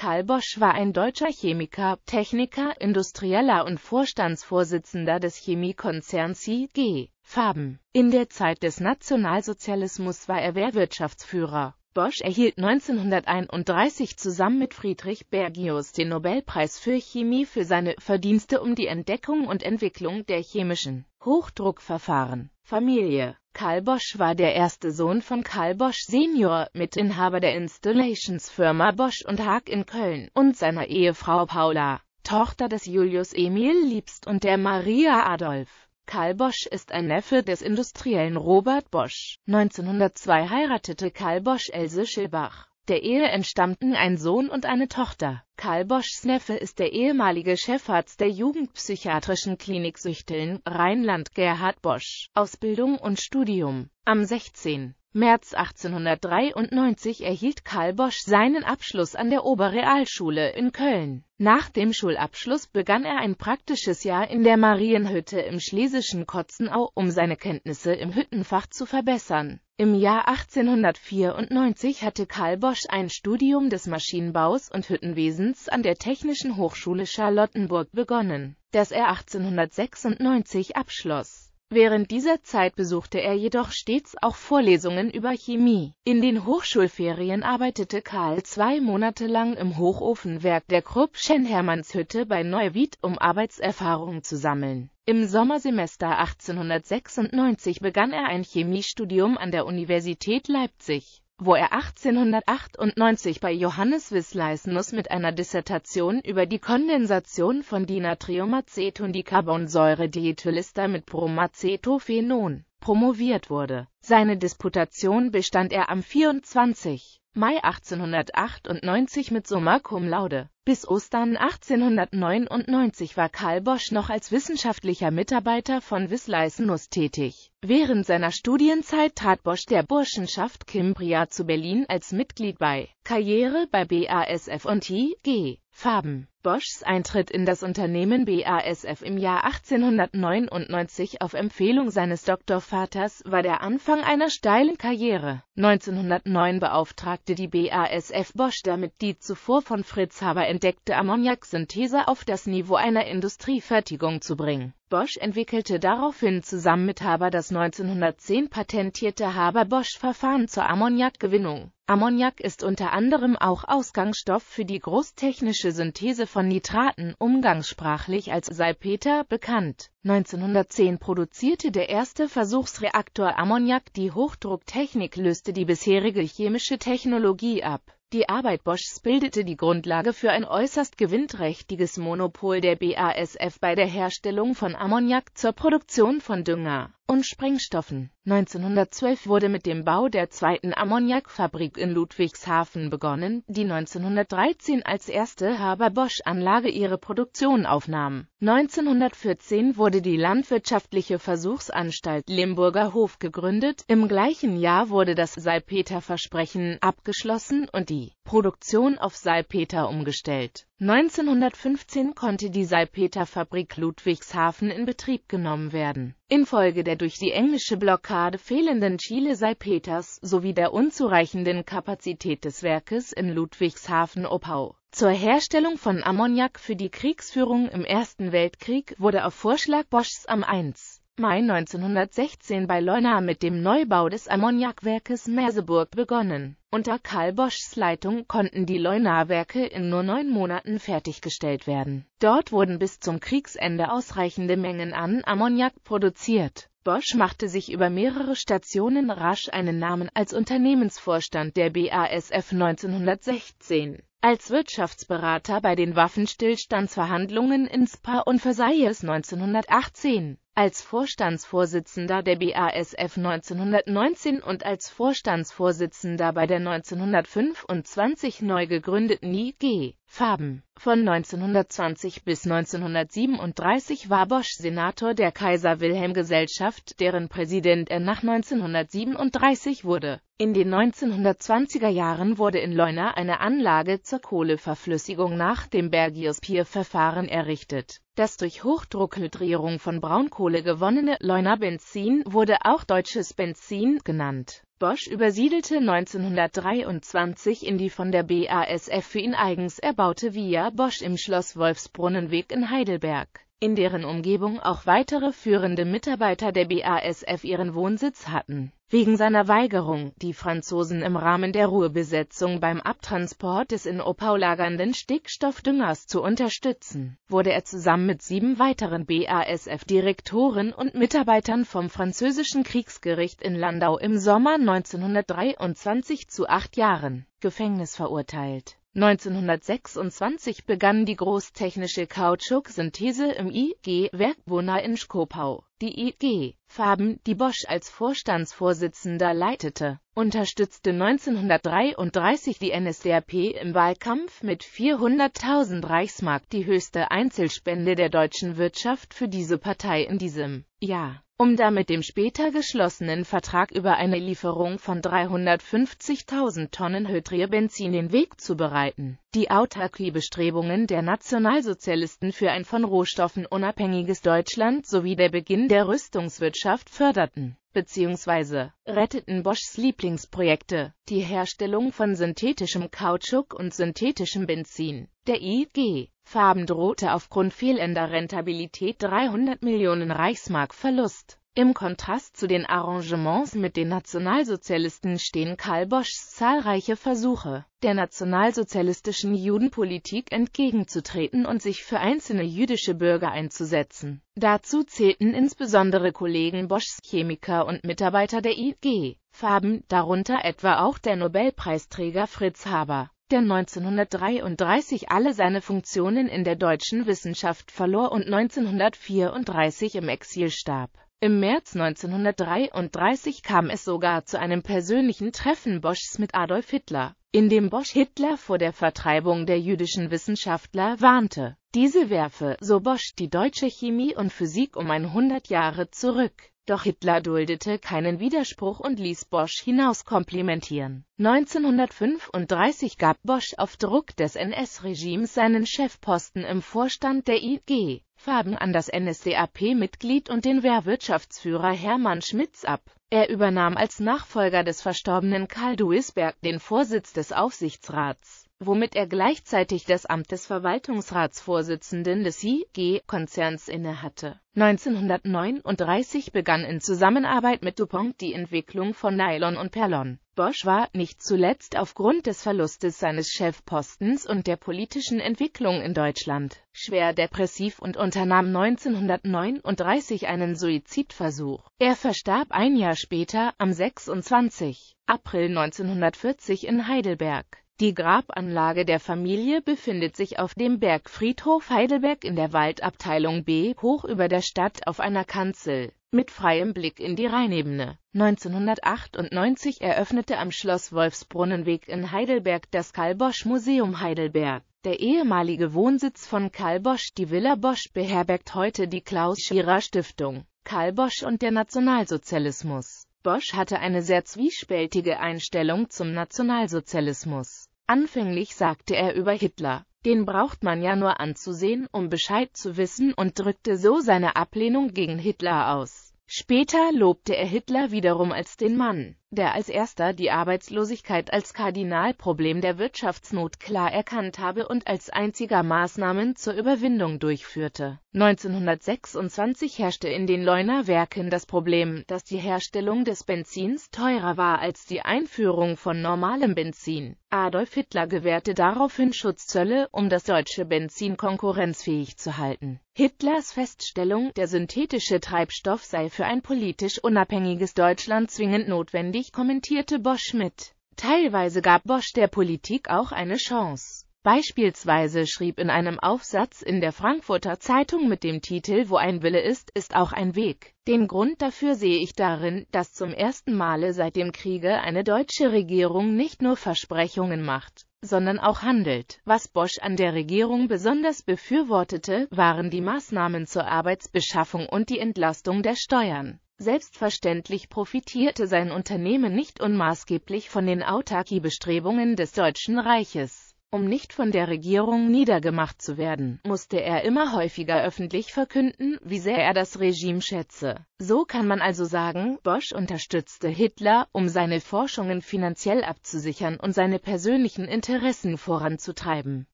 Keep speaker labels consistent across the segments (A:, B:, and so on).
A: Karl Bosch war ein deutscher Chemiker, Techniker, Industrieller und Vorstandsvorsitzender des Chemiekonzerns IG Farben. In der Zeit des Nationalsozialismus war er Wehrwirtschaftsführer Bosch erhielt 1931 zusammen mit Friedrich Bergius den Nobelpreis für Chemie für seine Verdienste um die Entdeckung und Entwicklung der chemischen Hochdruckverfahren. Familie Karl Bosch war der erste Sohn von Karl Bosch Senior, Mitinhaber der Installationsfirma Bosch und Haag in Köln, und seiner Ehefrau Paula, Tochter des Julius Emil Liebst und der Maria Adolf. Karl Bosch ist ein Neffe des Industriellen Robert Bosch. 1902 heiratete Karl Bosch Else Schilbach. Der Ehe entstammten ein Sohn und eine Tochter. Karl Boschs Neffe ist der ehemalige Chefarzt der Jugendpsychiatrischen Klinik Süchteln, Rheinland Gerhard Bosch. Ausbildung und Studium Am 16. März 1893 erhielt Karl Bosch seinen Abschluss an der Oberrealschule in Köln. Nach dem Schulabschluss begann er ein praktisches Jahr in der Marienhütte im schlesischen Kotzenau, um seine Kenntnisse im Hüttenfach zu verbessern. Im Jahr 1894 hatte Karl Bosch ein Studium des Maschinenbaus und Hüttenwesens an der Technischen Hochschule Charlottenburg begonnen, das er 1896 abschloss Während dieser Zeit besuchte er jedoch stets auch Vorlesungen über Chemie. In den Hochschulferien arbeitete Karl zwei Monate lang im Hochofenwerk der Krupp-Schenhermannshütte bei Neuwied, um Arbeitserfahrungen zu sammeln. Im Sommersemester 1896 begann er ein Chemiestudium an der Universität Leipzig wo er 1898 bei Johannes Wisleisnus mit einer Dissertation über die Kondensation von Dinatriumaceton Dicarbonsäure Diethylister mit Bromacetophenon promoviert wurde. Seine Disputation bestand er am 24. Mai 1898 mit Summa cum laude. Bis Ostern 1899 war Karl Bosch noch als wissenschaftlicher Mitarbeiter von Wisleisenus tätig. Während seiner Studienzeit trat Bosch der Burschenschaft Kimbria zu Berlin als Mitglied bei. Karriere bei BASF und IG. Farben. Boschs Eintritt in das Unternehmen BASF im Jahr 1899 auf Empfehlung seines Doktorvaters war der Anfang einer steilen Karriere. 1909 beauftragte die BASF Bosch damit die zuvor von Fritz Haber entdeckte Ammoniaksynthese auf das Niveau einer Industriefertigung zu bringen. Bosch entwickelte daraufhin zusammen mit Haber das 1910 patentierte Haber-Bosch-Verfahren zur Ammoniakgewinnung. Ammoniak ist unter anderem auch Ausgangsstoff für die großtechnische Synthese von Nitraten, umgangssprachlich als Salpeter, bekannt. 1910 produzierte der erste Versuchsreaktor Ammoniak, die Hochdrucktechnik löste die bisherige chemische Technologie ab. Die Arbeit Boschs bildete die Grundlage für ein äußerst gewinnträchtiges Monopol der BASF bei der Herstellung von Ammoniak zur Produktion von Dünger und Sprengstoffen. 1912 wurde mit dem Bau der zweiten Ammoniakfabrik in Ludwigshafen begonnen, die 1913 als erste Haber-Bosch-Anlage ihre Produktion aufnahm. 1914 wurde die landwirtschaftliche Versuchsanstalt Limburger Hof gegründet, im gleichen Jahr wurde das Salpeterversprechen abgeschlossen und die Produktion auf Salpeter umgestellt. 1915 konnte die Salpeterfabrik Ludwigshafen in Betrieb genommen werden. Infolge der durch die englische Blockade fehlenden Chile-Salpeters sowie der unzureichenden Kapazität des Werkes in ludwigshafen opau zur Herstellung von Ammoniak für die Kriegsführung im Ersten Weltkrieg wurde auf Vorschlag Boschs am 1. Mai 1916 bei Leuna mit dem Neubau des Ammoniakwerkes Merseburg begonnen. Unter Karl Boschs Leitung konnten die Leuna-Werke in nur neun Monaten fertiggestellt werden. Dort wurden bis zum Kriegsende ausreichende Mengen an Ammoniak produziert. Bosch machte sich über mehrere Stationen rasch einen Namen als Unternehmensvorstand der BASF 1916, als Wirtschaftsberater bei den Waffenstillstandsverhandlungen in Spa und Versailles 1918 als Vorstandsvorsitzender der BASF 1919 und als Vorstandsvorsitzender bei der 1925 neu gegründeten IG Farben. Von 1920 bis 1937 war Bosch Senator der Kaiser-Wilhelm-Gesellschaft, deren Präsident er nach 1937 wurde. In den 1920er Jahren wurde in Leuna eine Anlage zur Kohleverflüssigung nach dem Bergius-Pier-Verfahren errichtet das durch Hochdruckhydrierung von Braunkohle gewonnene Leuna-Benzin wurde auch deutsches Benzin genannt. Bosch übersiedelte 1923 in die von der BASF für ihn eigens erbaute Via Bosch im Schloss Wolfsbrunnenweg in Heidelberg, in deren Umgebung auch weitere führende Mitarbeiter der BASF ihren Wohnsitz hatten wegen seiner Weigerung, die Franzosen im Rahmen der Ruhrbesetzung beim Abtransport des in Opau lagernden Stickstoffdüngers zu unterstützen, wurde er zusammen mit sieben weiteren BASF-Direktoren und Mitarbeitern vom französischen Kriegsgericht in Landau im Sommer 1923 zu acht Jahren Gefängnis verurteilt 1926 begann die großtechnische Kautschuk-Synthese im IG-Werk Buna in Skopau. Die IG farben die Bosch als Vorstandsvorsitzender leitete, unterstützte 1933 die NSDAP im Wahlkampf mit 400.000 Reichsmark, die höchste Einzelspende der deutschen Wirtschaft für diese Partei in diesem Jahr um damit dem später geschlossenen Vertrag über eine Lieferung von 350.000 Tonnen Hydrierbenzin den Weg zu bereiten. Die Autarkiebestrebungen der Nationalsozialisten für ein von Rohstoffen unabhängiges Deutschland sowie der Beginn der Rüstungswirtschaft förderten bzw. retteten Boschs Lieblingsprojekte, die Herstellung von synthetischem Kautschuk und synthetischem Benzin. Der IG Farben drohte aufgrund fehlender Rentabilität 300 Millionen Reichsmark Verlust. Im Kontrast zu den Arrangements mit den Nationalsozialisten stehen Karl Boschs zahlreiche Versuche, der nationalsozialistischen Judenpolitik entgegenzutreten und sich für einzelne jüdische Bürger einzusetzen. Dazu zählten insbesondere Kollegen Boschs, Chemiker und Mitarbeiter der IG Farben, darunter etwa auch der Nobelpreisträger Fritz Haber der 1933 alle seine Funktionen in der deutschen Wissenschaft verlor und 1934 im Exil starb. Im März 1933 kam es sogar zu einem persönlichen Treffen Boschs mit Adolf Hitler, in dem Bosch Hitler vor der Vertreibung der jüdischen Wissenschaftler warnte. Diese werfe, so Bosch, die deutsche Chemie und Physik um 100 Jahre zurück. Doch Hitler duldete keinen Widerspruch und ließ Bosch hinaus komplimentieren. 1935 gab Bosch auf Druck des NS-Regimes seinen Chefposten im Vorstand der IG Farben an das NSDAP-Mitglied und den Wehrwirtschaftsführer Hermann Schmitz ab. Er übernahm als Nachfolger des verstorbenen Karl Duisberg den Vorsitz des Aufsichtsrats womit er gleichzeitig das Amt des Verwaltungsratsvorsitzenden des IG-Konzerns innehatte. 1939 begann in Zusammenarbeit mit DuPont die Entwicklung von Nylon und Perlon. Bosch war, nicht zuletzt aufgrund des Verlustes seines Chefpostens und der politischen Entwicklung in Deutschland, schwer depressiv und unternahm 1939 einen Suizidversuch. Er verstarb ein Jahr später, am 26. April 1940 in Heidelberg. Die Grabanlage der Familie befindet sich auf dem Bergfriedhof Heidelberg in der Waldabteilung B, hoch über der Stadt auf einer Kanzel, mit freiem Blick in die Rheinebene. 1998 eröffnete am Schloss Wolfsbrunnenweg in Heidelberg das Karl Bosch Museum Heidelberg. Der ehemalige Wohnsitz von Karl Bosch, die Villa Bosch, beherbergt heute die Klaus-Schierer-Stiftung, Karl Bosch und der Nationalsozialismus. Bosch hatte eine sehr zwiespältige Einstellung zum Nationalsozialismus. Anfänglich sagte er über Hitler, den braucht man ja nur anzusehen, um Bescheid zu wissen und drückte so seine Ablehnung gegen Hitler aus. Später lobte er Hitler wiederum als den Mann, der als erster die Arbeitslosigkeit als Kardinalproblem der Wirtschaftsnot klar erkannt habe und als einziger Maßnahmen zur Überwindung durchführte. 1926 herrschte in den Leunerwerken das Problem, dass die Herstellung des Benzins teurer war als die Einführung von normalem Benzin. Adolf Hitler gewährte daraufhin Schutzzölle, um das deutsche Benzin konkurrenzfähig zu halten. Hitlers Feststellung, der synthetische Treibstoff sei für ein politisch unabhängiges Deutschland zwingend notwendig, wichtig, kommentierte Bosch mit. Teilweise gab Bosch der Politik auch eine Chance. Beispielsweise schrieb in einem Aufsatz in der Frankfurter Zeitung mit dem Titel Wo ein Wille ist, ist auch ein Weg. Den Grund dafür sehe ich darin, dass zum ersten Male seit dem Kriege eine deutsche Regierung nicht nur Versprechungen macht, sondern auch handelt. Was Bosch an der Regierung besonders befürwortete, waren die Maßnahmen zur Arbeitsbeschaffung und die Entlastung der Steuern. Selbstverständlich profitierte sein Unternehmen nicht unmaßgeblich von den Autarkiebestrebungen des Deutschen Reiches. Um nicht von der Regierung niedergemacht zu werden, musste er immer häufiger öffentlich verkünden, wie sehr er das Regime schätze. So kann man also sagen, Bosch unterstützte Hitler, um seine Forschungen finanziell abzusichern und seine persönlichen Interessen voranzutreiben.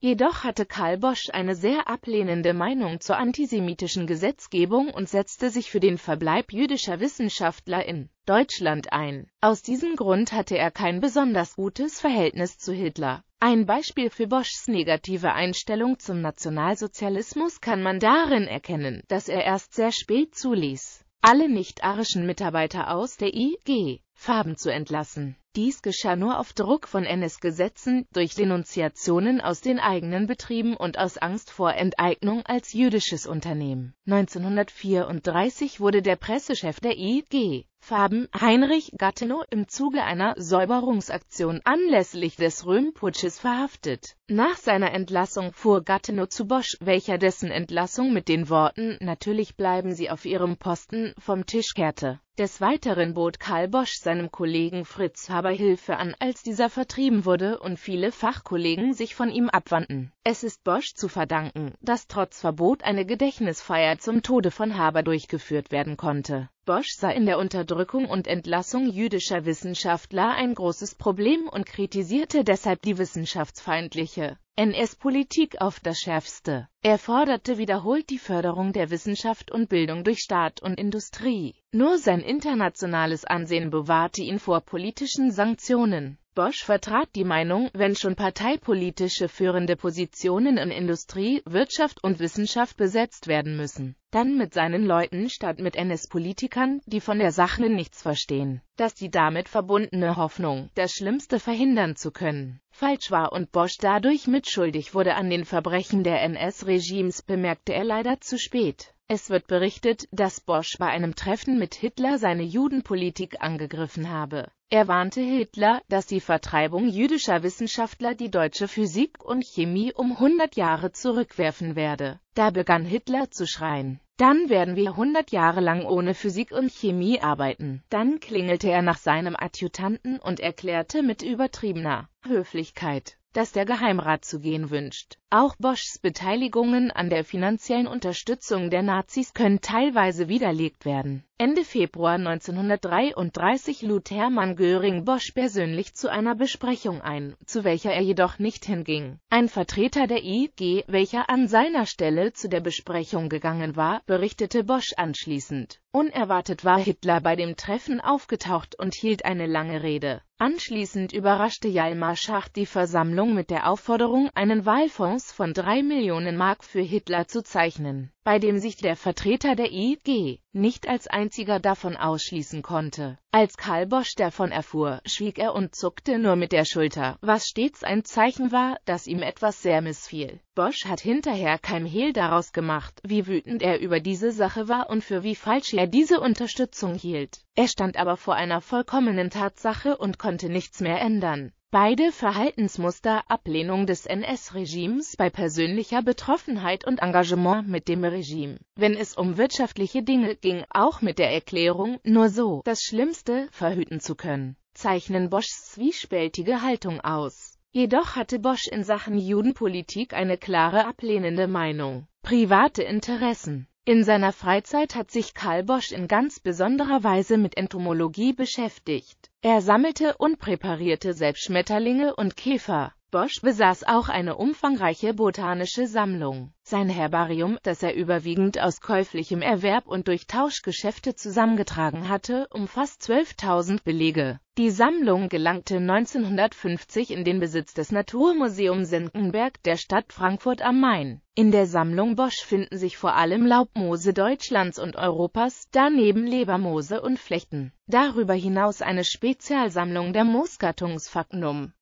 A: Jedoch hatte Karl Bosch eine sehr ablehnende Meinung zur antisemitischen Gesetzgebung und setzte sich für den Verbleib jüdischer Wissenschaftler in Deutschland ein. Aus diesem Grund hatte er kein besonders gutes Verhältnis zu Hitler ein Beispiel für Boschs negative Einstellung zum Nationalsozialismus kann man darin erkennen, dass er erst sehr spät zuließ, alle nicht-arischen Mitarbeiter aus der IG Farben zu entlassen. Dies geschah nur auf Druck von NS-Gesetzen, durch Denunziationen aus den eigenen Betrieben und aus Angst vor Enteignung als jüdisches Unternehmen. 1934 wurde der Pressechef der IG Faben Heinrich Gattenow im Zuge einer Säuberungsaktion anlässlich des Röhmputsches verhaftet. Nach seiner Entlassung fuhr Gattenow zu Bosch, welcher dessen Entlassung mit den Worten »Natürlich bleiben Sie auf Ihrem Posten« vom Tisch kehrte. Des Weiteren bot Karl Bosch seinem Kollegen Fritz Haber Hilfe an, als dieser vertrieben wurde und viele Fachkollegen sich von ihm abwandten. Es ist Bosch zu verdanken, dass trotz Verbot eine Gedächtnisfeier zum Tode von Haber durchgeführt werden konnte. Bosch sah in der Unterdrückung und Entlassung jüdischer Wissenschaftler ein großes Problem und kritisierte deshalb die wissenschaftsfeindliche NS-Politik auf das Schärfste. Er forderte wiederholt die Förderung der Wissenschaft und Bildung durch Staat und Industrie. Nur sein internationales Ansehen bewahrte ihn vor politischen Sanktionen. Bosch vertrat die Meinung, wenn schon parteipolitische führende Positionen in Industrie, Wirtschaft und Wissenschaft besetzt werden müssen, dann mit seinen Leuten statt mit NS-Politikern, die von der Sache nichts verstehen. Dass die damit verbundene Hoffnung, das Schlimmste verhindern zu können, falsch war und Bosch dadurch mitschuldig wurde an den Verbrechen der NS-Regimes, bemerkte er leider zu spät. Es wird berichtet, dass Bosch bei einem Treffen mit Hitler seine Judenpolitik angegriffen habe. Er warnte Hitler, dass die Vertreibung jüdischer Wissenschaftler die deutsche Physik und Chemie um 100 Jahre zurückwerfen werde. Da begann Hitler zu schreien. Dann werden wir 100 Jahre lang ohne Physik und Chemie arbeiten. Dann klingelte er nach seinem Adjutanten und erklärte mit übertriebener Höflichkeit, das der Geheimrat zu gehen wünscht. Auch Boschs Beteiligungen an der finanziellen Unterstützung der Nazis können teilweise widerlegt werden. Ende Februar 1933 lud Hermann Göring Bosch persönlich zu einer Besprechung ein, zu welcher er jedoch nicht hinging. Ein Vertreter der IG, welcher an seiner Stelle zu der Besprechung gegangen war, berichtete Bosch anschließend. Unerwartet war Hitler bei dem Treffen aufgetaucht und hielt eine lange Rede. Anschließend überraschte Jalmar Schacht die Versammlung mit der Aufforderung, einen Wahlfonds von drei Millionen Mark für Hitler zu zeichnen bei dem sich der Vertreter der IG nicht als einziger davon ausschließen konnte. Als Karl Bosch davon erfuhr, schwieg er und zuckte nur mit der Schulter, was stets ein Zeichen war, dass ihm etwas sehr missfiel. Bosch hat hinterher kein Hehl daraus gemacht, wie wütend er über diese Sache war und für wie falsch er diese Unterstützung hielt. Er stand aber vor einer vollkommenen Tatsache und konnte nichts mehr ändern. Beide Verhaltensmuster Ablehnung des NS-Regimes bei persönlicher Betroffenheit und Engagement mit dem Regime, wenn es um wirtschaftliche Dinge ging, auch mit der Erklärung, nur so das Schlimmste verhüten zu können, zeichnen Boschs zwiespältige Haltung aus. Jedoch hatte Bosch in Sachen Judenpolitik eine klare ablehnende Meinung. Private Interessen in seiner Freizeit hat sich Karl Bosch in ganz besonderer Weise mit Entomologie beschäftigt. Er sammelte und präparierte selbst Schmetterlinge und Käfer. Bosch besaß auch eine umfangreiche botanische Sammlung. Sein Herbarium, das er überwiegend aus käuflichem Erwerb und durch Tauschgeschäfte zusammengetragen hatte, umfasst 12.000 Belege. Die Sammlung gelangte 1950 in den Besitz des Naturmuseums Senckenberg der Stadt Frankfurt am Main. In der Sammlung Bosch finden sich vor allem Laubmoose Deutschlands und Europas, daneben Lebermoose und Flechten. Darüber hinaus eine Spezialsammlung der Moosgattungs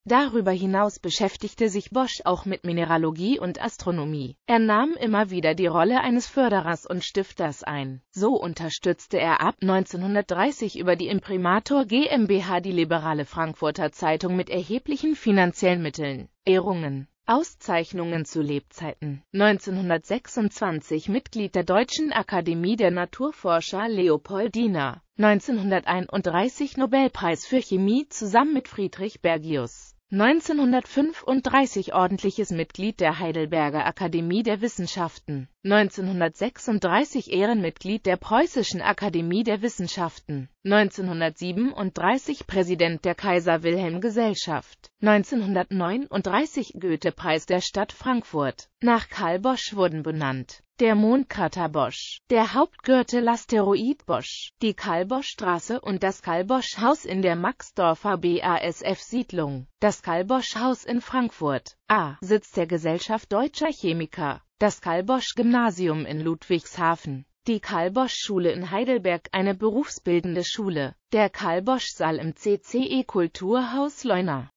A: Darüber hinaus beschäftigte sich Bosch auch mit Mineralogie und Astronomie. Er nahm immer wieder die Rolle eines Förderers und Stifters ein. So unterstützte er ab 1930 über die Imprimator GmbH die liberale Frankfurter Zeitung mit erheblichen finanziellen Mitteln, Ehrungen, Auszeichnungen zu Lebzeiten. 1926 Mitglied der Deutschen Akademie der Naturforscher Leopold Diener. 1931 Nobelpreis für Chemie zusammen mit Friedrich Bergius. 1935 ordentliches Mitglied der Heidelberger Akademie der Wissenschaften. 1936 Ehrenmitglied der Preußischen Akademie der Wissenschaften, 1937 Präsident der Kaiser-Wilhelm-Gesellschaft, 1939 Goethe-Preis der Stadt Frankfurt. Nach Karl Bosch wurden benannt der Mondkrater Bosch, der Hauptgürtel Asteroid Bosch, die Karl-Bosch-Straße und das Karl-Bosch-Haus in der Maxdorfer BASF-Siedlung, das Karl-Bosch-Haus in Frankfurt, A, Sitz der Gesellschaft Deutscher Chemiker das Karl-Bosch-Gymnasium in Ludwigshafen, die Karl-Bosch-Schule in Heidelberg, eine berufsbildende Schule, der Karl-Bosch-Saal im CCE Kulturhaus Leuna,